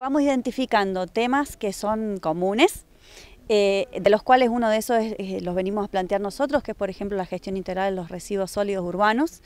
Vamos identificando temas que son comunes, eh, de los cuales uno de esos eh, los venimos a plantear nosotros, que es por ejemplo la gestión integral de los residuos sólidos urbanos,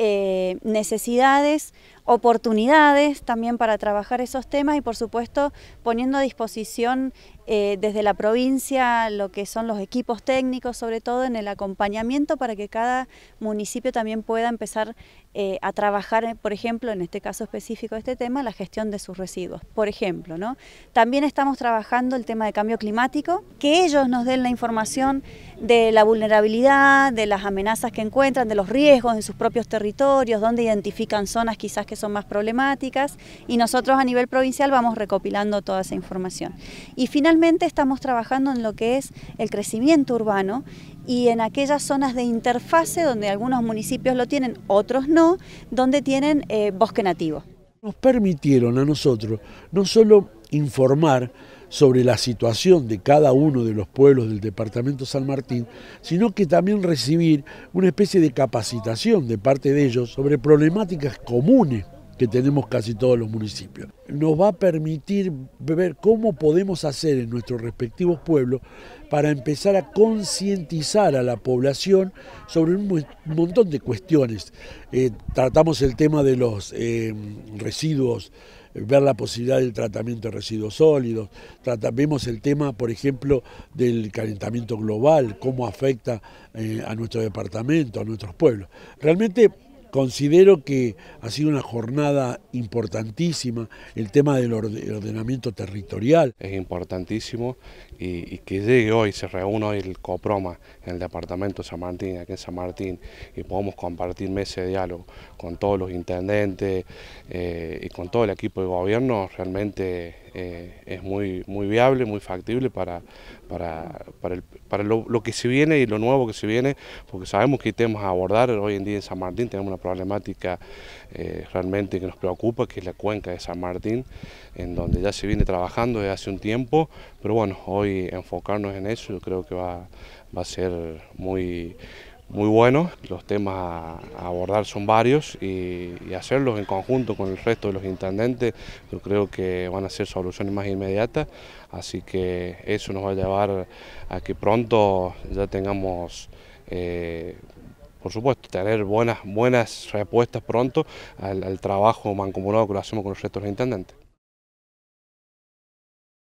eh, necesidades, oportunidades también para trabajar esos temas y por supuesto poniendo a disposición eh, desde la provincia lo que son los equipos técnicos, sobre todo en el acompañamiento para que cada municipio también pueda empezar eh, a trabajar, por ejemplo, en este caso específico de este tema, la gestión de sus residuos, por ejemplo. ¿no? También estamos trabajando el tema de cambio climático, que ellos nos den la información de la vulnerabilidad, de las amenazas que encuentran, de los riesgos en sus propios territorios, donde identifican zonas quizás que son más problemáticas y nosotros a nivel provincial vamos recopilando toda esa información. Y finalmente estamos trabajando en lo que es el crecimiento urbano y en aquellas zonas de interfase donde algunos municipios lo tienen, otros no, donde tienen eh, bosque nativo. Nos permitieron a nosotros no solo informar, sobre la situación de cada uno de los pueblos del departamento San Martín, sino que también recibir una especie de capacitación de parte de ellos sobre problemáticas comunes que tenemos casi todos los municipios. Nos va a permitir ver cómo podemos hacer en nuestros respectivos pueblos para empezar a concientizar a la población sobre un montón de cuestiones. Eh, tratamos el tema de los eh, residuos eh, ver la posibilidad del tratamiento de residuos sólidos, vemos el tema, por ejemplo, del calentamiento global, cómo afecta a nuestro departamento, a nuestros pueblos. Realmente Considero que ha sido una jornada importantísima el tema del ordenamiento territorial. Es importantísimo y, que llegue hoy, se reúna hoy el COPROMA en el departamento de San Martín, aquí en San Martín, y podamos compartir meses de diálogo con todos los intendentes eh, y con todo el equipo de gobierno, realmente eh, es muy, muy viable, muy factible para, para, lo, que se viene y lo nuevo que se viene, porque sabemos que hay temas a abordar. Hoy en día en San Martín tenemos una problemática eh, realmente que nos preocupa, que es la cuenca de San Martín, en donde ya se viene trabajando desde hace un tiempo, pero bueno, hoy enfocarnos en eso yo creo que va, va a ser muy muy bueno, Los temas a abordar son varios y, hacerlos en conjunto con el resto de los intendentes yo creo que van a ser soluciones más inmediatas, así que eso nos va a llevar a que pronto ya tengamos... Eh, por supuesto, tener buenas, buenas respuestas pronto al, trabajo mancomunado que lo hacemos con los resto de los intendentes.